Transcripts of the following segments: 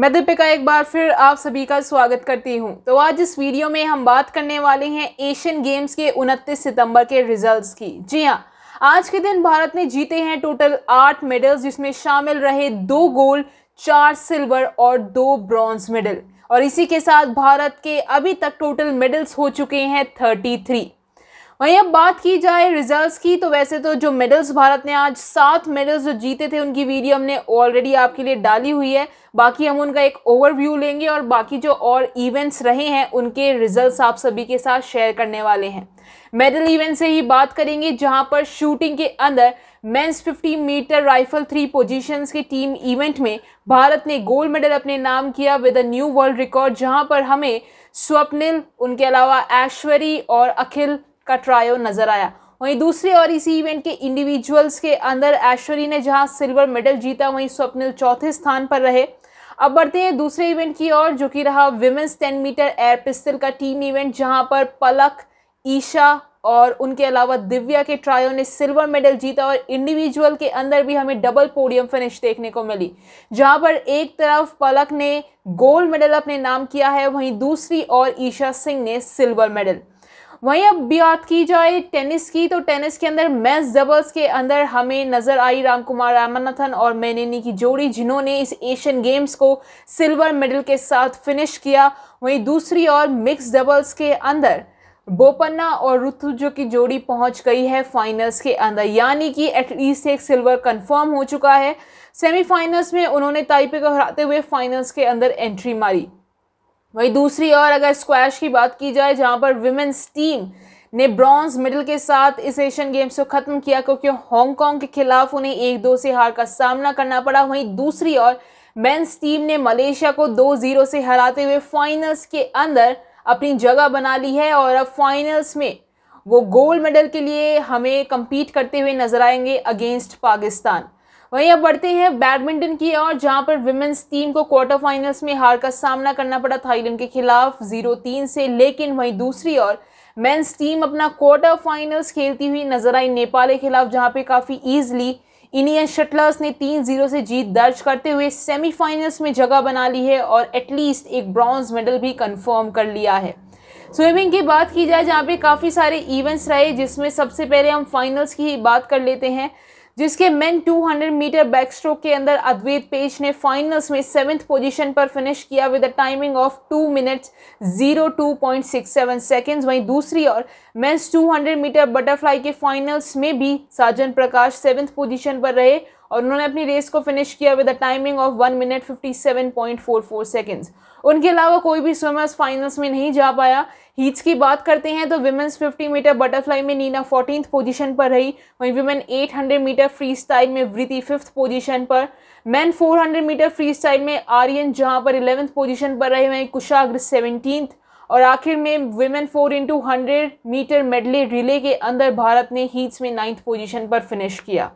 मैं दीपिका एक बार फिर आप सभी का स्वागत करती हूं तो आज इस वीडियो में हम बात करने वाले हैं एशियन गेम्स के 29 सितंबर के रिजल्ट्स की जी हां आज के दिन भारत ने जीते हैं टोटल आठ मेडल्स जिसमें शामिल रहे दो गोल्ड चार सिल्वर और दो ब्रॉन्ज मेडल और इसी के साथ भारत के अभी तक टोटल मेडल्स हो चुके हैं थर्टी थ्री वहीं अब बात की जाए रिजल्ट्स की तो वैसे तो जो मेडल्स भारत ने आज सात मेडल्स जो जीते थे उनकी वीडियो हमने ऑलरेडी आपके लिए डाली हुई है बाकी हम उनका एक ओवरव्यू लेंगे और बाकी जो और इवेंट्स रहे हैं उनके रिजल्ट्स आप सभी के साथ शेयर करने वाले हैं मेडल इवेंट से ही बात करेंगे जहाँ पर शूटिंग के अंदर men's 50 metre rifle three positions के टीम इवेंट में भारत ने गोल्ड मेडल अपने नाम किया with a new world record जहां पर हमें स्वप्निल उनके अलावा ऐश्वरी और अखिल का ट्रायो नजर आया वहीं दूसरी ओर इसी इवेंट के इंडिविजुअल्स के अंदर ऐश्वरी ने जहां सिल्वर मेडल जीता वहीं स्वप्निल चौथे स्थान पर रहे अब बढ़ते हैं दूसरे इवेंट की ओर जो कि रहा women's ten metre air pistol का टीम इवेंट जहां पर पलक ईशा और उनके अलावा दिव्या के ट्रायो ने सिल्वर मेडल जीता और इंडिविजुअल के अंदर भी हमें डबल पोडियम फिनिश देखने को मिली जहां पर एक तरफ पलक ने गोल्ड मेडल अपने नाम किया है वहीं दूसरी ओर ईशा सिंह ने सिल्वर मेडल वहीं अब बात की जाए टेनिस की तो टेनिस के अंदर मैच डबल्स के अंदर हमें नजर आई रामकुमार रामनाथन और मैनिनी की जोड़ी जिन्होंने इस एशियन गेम्स को सिल्वर मेडल के साथ फिनिश किया वहीं दूसरी ओर मिक्स डबल्स के अंदर बोपन्ना और जो की जोड़ी पहुंच गई है फाइनल्स के अंदर यानी कि एटलीस्ट एक सिल्वर कंफर्म हो चुका है सेमीफाइनल्स में उन्होंने ताइपे को हराते हुए फाइनल्स के अंदर एंट्री मारी वहीं दूसरी ओर अगर स्क्वैश की बात की जाए जहां पर विमेंस टीम ने ब्रॉन्ज मेडल के साथ इस एशियन गेम्स को खत्म किया क्योंकि हांगकांग के खिलाफ उन्हें एक दो से हार का सामना करना पड़ा वहीं दूसरी ओर मेंस टीम ने मलेशिया को दो जीरो से हराते हुए फाइनल्स के अंदर अपनी जगह बना ली है और अब फाइनल्स में वो गोल्ड मेडल के लिए हमें कंपीट करते हुए नजर आएंगे अगेंस्ट पाकिस्तान वहीं अब बढ़ते हैं बैडमिंटन की और जहां पर विमेंस टीम को क्वार्टर फाइनल्स में हार का सामना करना पड़ा थाईलैंड के खिलाफ जीरो तीन से लेकिन वहीं दूसरी ओर मेंस टीम अपना क्वार्टर फाइनल्स खेलती हुई नजर आई नेपाल के खिलाफ जहां पे काफ़ी ईजिली इंडियन शटलर्स ने तीन जीरो से जीत दर्ज करते हुए सेमीफाइनल्स में जगह बना ली है और एटलीस्ट एक ब्रॉन्ज मेडल भी कन्फर्म कर लिया है स्विमिंग की बात की जाए जहाँ पे काफ़ी सारे इवेंट्स रहे जिसमें सबसे पहले हम फाइनल्स की बात कर लेते हैं जिसके मेन 200 मीटर बैकस्ट्रोक के अंदर अद्वैत पेश ने फाइनल्स में सेवेंथ पोजीशन पर फिनिश किया with a timing of two minutes zero two point six seven seconds वहीं दूसरी ओर मेन्स 200 मीटर बटरफ्लाई के फाइनल्स में भी साजन प्रकाश सेवेंथ पोजीशन पर रहे और उन्होंने अपनी रेस को फिनिश किया with a timing of one minute fifty seven point four four seconds उनके अलावा कोई भी स्विमर्स फाइनल्स में नहीं जा पाया हीट्स की बात करते हैं तो विमेंस 50 मीटर बटरफ्लाई में नीना फोर्टीन पोजीशन पर रही वहीं विमेन 800 मीटर फ्री स्टाइल में वृति फिफ्थ पोजीशन पर मैन 400 मीटर फ्री स्टाइल में आर्यन जहां पर इलेवंथ पोजीशन पर रहे वहीं कुशाग्र सेवनटीन और आखिर में women four into hundred metre medley relay के अंदर भारत ने हीट्स में नाइन्थ पोजीशन पर फिनिश किया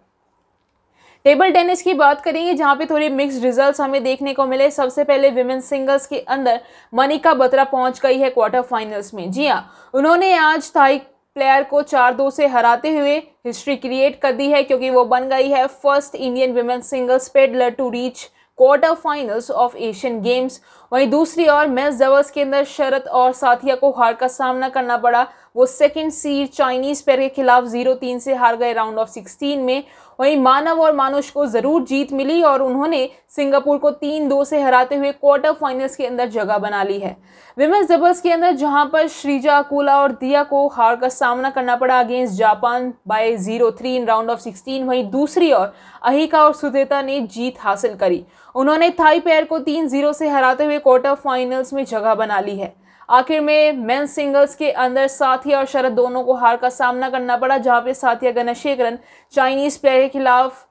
टेबल टेनिस की बात करेंगे जहाँ पे थोड़े मिक्स रिजल्ट्स हमें देखने को मिले सबसे पहले विमेन सिंगल्स के अंदर मनिका बत्रा पहुंच गई है क्वार्टर फाइनल्स में जी हाँ उन्होंने आज थाई प्लेयर को चार दो से हराते हुए हिस्ट्री क्रिएट कर दी है क्योंकि वो बन गई है first Indian women singles paddler to reach quarter finals of Asian Games वहीं दूसरी ओर मेन्स डबल्स के अंदर शरत और साथिया को हार का सामना करना पड़ा वो सेकेंड सीड चाइनीज पेर के खिलाफ जीरो तीन से हार गए राउंड ऑफ सिक्सटीन में वहीं मानव और मानुष को ज़रूर जीत मिली और उन्होंने सिंगापुर को तीन दो से हराते हुए क्वार्टर फाइनल्स के अंदर जगह बना ली है विमेंस डबल्स के अंदर जहां पर श्रीजा अकोला और दिया को हार का सामना करना पड़ा against Japan by zero three in round of sixteen वहीं दूसरी ओर अहिका और सुदेता ने जीत हासिल करी उन्होंने थाई पेयर को तीन जीरो से हराते हुए क्वार्टर फाइनल्स में जगह बना ली है आखिर में मेन सिंगल्स के अंदर साथिया और शरद दोनों को हार का सामना करना पड़ा जहां पे साथिया गणशेखरन चाइनीज़ प्लेयर के खिलाफ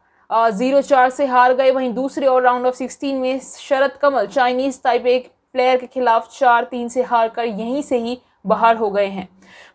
ज़ीरो चार से हार गए वहीं दूसरे और राउंड ऑफ सिक्सटीन में शरद कमल चाइनीज़ टाइप एक प्लेयर के खिलाफ चार तीन से हार कर यहीं से ही बाहर हो गए हैं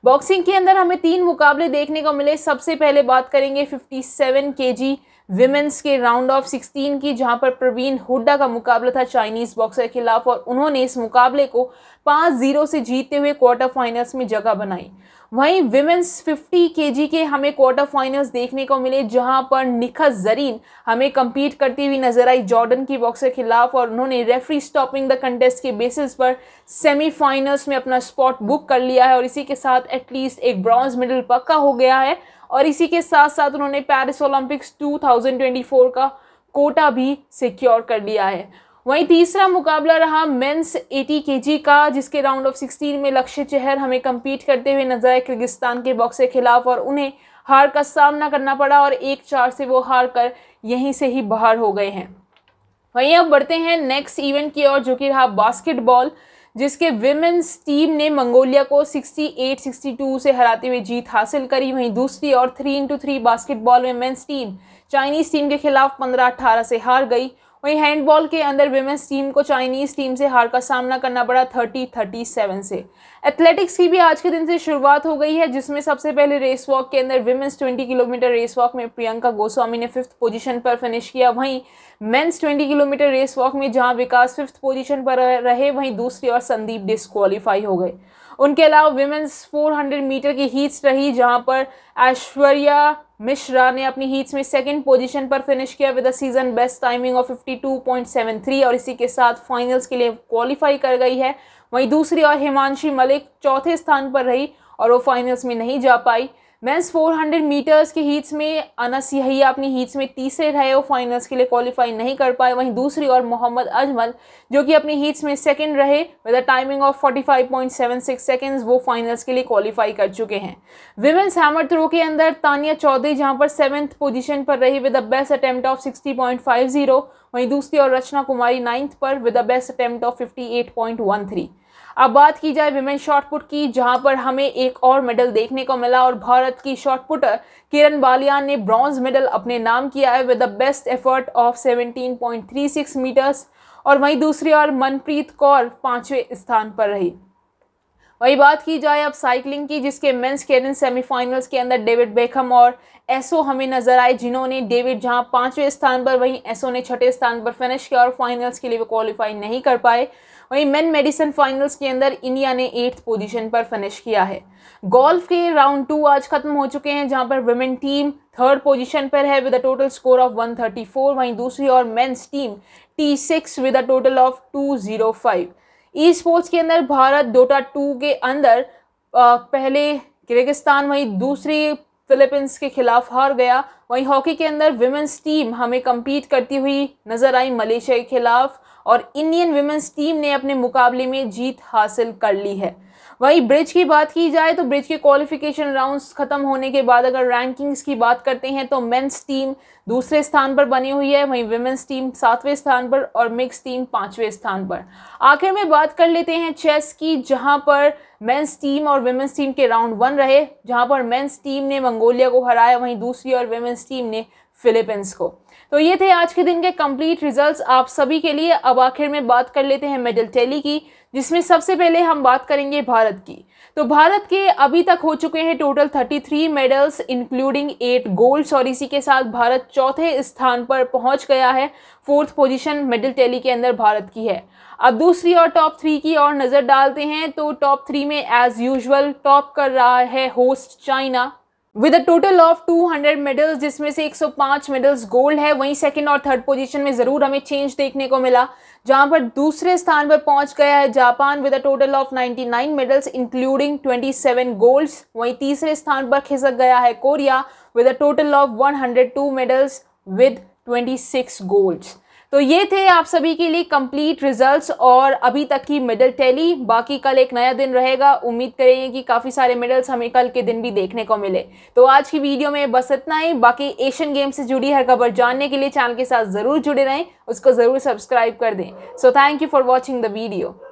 बॉक्सिंग के अंदर हमें तीन मुकाबले देखने को मिले सबसे पहले बात करेंगे 57 सेवन के जी विमेंस के राउंड ऑफ 16 की जहां पर प्रवीण हुड्डा का मुकाबला था चाइनीज़ बॉक्सर के खिलाफ और उन्होंने इस मुकाबले को पाँच ज़ीरो से जीतते हुए क्वार्टर फाइनल्स में जगह बनाई वहीं विमेंस 50 केजी के हमें क्वार्टर फाइनल्स देखने को मिले जहां पर निखत जरीन हमें कम्पीट करती हुई नजर आई जॉर्डन की बॉक्सर खिलाफ और उन्होंने रेफरी स्टॉपिंग द कंटेस्ट के बेसिस पर सेमीफाइनल्स में अपना स्पॉट बुक कर लिया है और इसी के साथ एटलीस्ट एक ब्रॉन्ज मेडल पक्का हो गया है और इसी के साथ साथ उन्होंने पेरिस ओलंपिक्स 2024 का कोटा भी सिक्योर कर लिया है वहीं तीसरा मुकाबला रहा मेंस 80 केजी का जिसके राउंड ऑफ 16 में लक्ष्य चहर हमें कम्पीट करते हुए नजर आए किर्गिस्तान के बॉक्सर खिलाफ और उन्हें हार का सामना करना पड़ा और एक चार से वो हार कर यहीं से ही बाहर हो गए हैं वहीं अब बढ़ते हैं नेक्स्ट इवेंट की ओर जो कि रहा बास्केटबॉल जिसके विमेंस टीम ने मंगोलिया को 68-62 से हराते हुए जीत हासिल करी वहीं दूसरी और थ्री इंटू थ्री बास्केटबॉल में मेंस टीम चाइनीज़ टीम के खिलाफ 15-18 से हार गई वहीं हैंडबॉल के अंदर विमेंस टीम को चाइनीज़ टीम से हार का सामना करना पड़ा थर्टी थर्टी सेवन से एथलेटिक्स की भी आज के दिन से शुरुआत हो गई है जिसमें सबसे पहले रेस वॉक के अंदर women's twenty kilometre race walk में प्रियंका गोस्वामी ने फिफ्थ पोजीशन पर फिनिश किया वहीं men's twenty kilometre race walk में जहाँ विकास फिफ्थ पोजिशन पर रहे वहीं दूसरी और संदीप डिस्कवालीफाई हो गए उनके अलावा विमेंस 400 मीटर की हीट्स रही जहां पर ऐश्वर्या मिश्रा ने अपनी हीट्स में सेकंड पोजीशन पर फिनिश किया with a season best timing of 52.73 और इसी के साथ फाइनल्स के लिए क्वालिफाई कर गई है वहीं दूसरी और हिमांशी मलिक चौथे स्थान पर रही और वो फाइनल्स में नहीं जा पाई मैंस 400 मीटर्स के हीट्स में अनस अपनी हीट्स में तीसरे रहे और फाइनल्स के लिए क्वालिफाई नहीं कर पाए वहीं दूसरी और मोहम्मद अजमल जो कि अपनी हीट्स में सेकंड रहे with a timing of 45.76 seconds वो फाइनल्स के लिए क्वालिफाई कर चुके हैं विमेंस हैमर थ्रो के अंदर तानिया चौधरी जहाँ पर सेवन्थ पोजिशन पर रही with the best attempt of sixty वहीं दूसरी और रचना कुमारी नाइन्थ पर with the best attempt of fifty अब बात की जाए विमेन शॉटपुट की जहां पर हमें एक और मेडल देखने को मिला और भारत की शॉटपुटर किरण बालियान ने ब्रॉन्ज मेडल अपने नाम किया है with the best effort of 17.36 metres और वहीं दूसरी ओर मनप्रीत कौर पांचवें स्थान पर रही वही बात की जाए अब साइकिलिंग की जिसके मेंस केरन सेमीफाइनल्स के अंदर डेविड बेखम और एसो हमें नजर आए जिन्होंने डेविड जहां पांचवें स्थान पर वहीं एसो ने छठे स्थान पर फिनिश किया और फाइनल्स के लिए वो क्वालिफाई नहीं कर पाए वहीं मेन मेडिसन फाइनल्स के अंदर इंडिया ने एट्थ पोजीशन पर फिनिश किया है गोल्फ के राउंड टू आज खत्म हो चुके हैं जहां पर वुमेन टीम थर्ड पोजीशन पर है with a total score of 134 वहीं दूसरी और men's team T six with a total of 205 esports के अंदर भारत डोटा टू के अंदर पहले किर्गिस्तान वहीं दूसरी फिलीपींस के खिलाफ हार गया वहीं हॉकी के अंदर विमेंस टीम हमें कम्पीट करती हुई नज़र आई मलेशिया के खिलाफ और इंडियन विमेंस टीम ने अपने मुकाबले में जीत हासिल कर ली है वहीं ब्रिज की बात की जाए तो ब्रिज के क्वालिफिकेशन राउंड्स ख़त्म होने के बाद अगर रैंकिंग्स की बात करते हैं तो मेंस टीम दूसरे स्थान पर बनी हुई है वहीं वुमेंस टीम सातवें स्थान पर और मिक्स टीम पाँचवें स्थान पर आखिर में बात कर लेते हैं चेस की जहाँ पर मेंस टीम और वेमेंस टीम के राउंड वन रहे जहाँ पर मेंस टीम ने मंगोलिया को हराया वहीं दूसरी और वेमेंस टीम ने फिलीपींस को तो ये थे आज के दिन के कंप्लीट रिजल्ट्स आप सभी के लिए अब आखिर में बात कर लेते हैं मेडल टैली की जिसमें सबसे पहले हम बात करेंगे भारत की तो भारत के अभी तक हो चुके हैं total 33 medals including eight gold और इसी के साथ भारत चौथे स्थान पर पहुंच गया है फोर्थ पोजीशन मेडल टैली के अंदर भारत की है अब दूसरी और टॉप थ्री की और नज़र डालते हैं तो टॉप थ्री में एज़ यूजल टॉप कर रहा है host China with a total of 200 medals जिसमें से 105 मेडल्स गोल्ड है वहीं सेकंड और थर्ड पोजीशन में ज़रूर हमें चेंज देखने को मिला जहां पर दूसरे स्थान पर पहुंच गया है Japan with a total of 99 medals including 27 golds वहीं तीसरे स्थान पर खिसक गया है Korea with a total of 102 medals with 26 golds तो ये थे आप सभी के लिए कंप्लीट रिजल्ट्स और अभी तक की मेडल टैली बाकी कल एक नया दिन रहेगा उम्मीद करेंगे कि काफ़ी सारे मेडल्स हमें कल के दिन भी देखने को मिले तो आज की वीडियो में बस इतना ही बाकी एशियन गेम्स से जुड़ी हर खबर जानने के लिए चैनल के साथ ज़रूर जुड़े रहें उसको ज़रूर सब्सक्राइब कर दें so thank you for watching the video